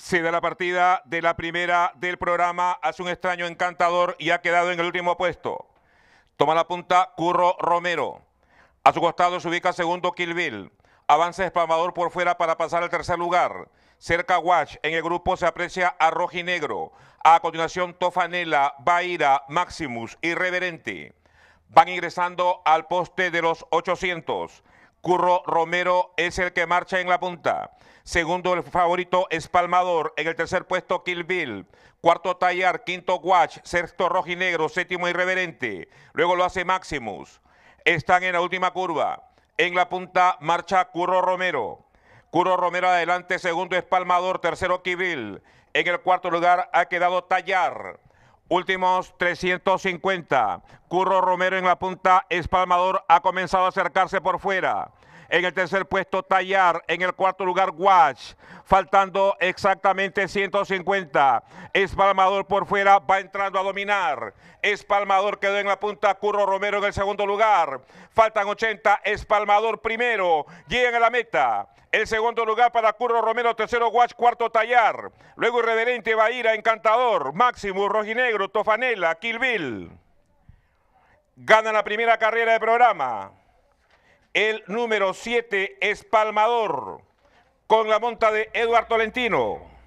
Se da la partida de la primera del programa, hace un extraño encantador y ha quedado en el último puesto. Toma la punta Curro Romero. A su costado se ubica segundo Kilville. Avanza Espamador por fuera para pasar al tercer lugar. Cerca Watch, en el grupo se aprecia a Rojinegro. A continuación Tofanela, Baira, Maximus, Irreverente. Van ingresando al poste de los 800. Curro Romero es el que marcha en la punta. Segundo, el favorito Espalmador. En el tercer puesto, Kilbil. Cuarto, Tallar. Quinto, Guach. Sexto, Rojinegro. Séptimo, Irreverente. Luego lo hace Maximus. Están en la última curva. En la punta marcha Curro Romero. Curro Romero adelante. Segundo Espalmador. Tercero, Kilbil. En el cuarto lugar ha quedado Tallar. Últimos 350. Curro Romero en la punta. Espalmador ha comenzado a acercarse por fuera. En el tercer puesto, Tallar. En el cuarto lugar, Watch. Faltando exactamente 150. Espalmador por fuera va entrando a dominar. Espalmador quedó en la punta. Curro Romero en el segundo lugar. Faltan 80. Espalmador primero. Llegan a la meta. El segundo lugar para Curro Romero, tercero Guach, cuarto Tallar. Luego Irreverente, Bahira, Encantador, Máximo, Rojinegro, Tofanela, Kilbil. Gana la primera carrera de programa. El número siete, Espalmador, con la monta de Eduardo Tolentino.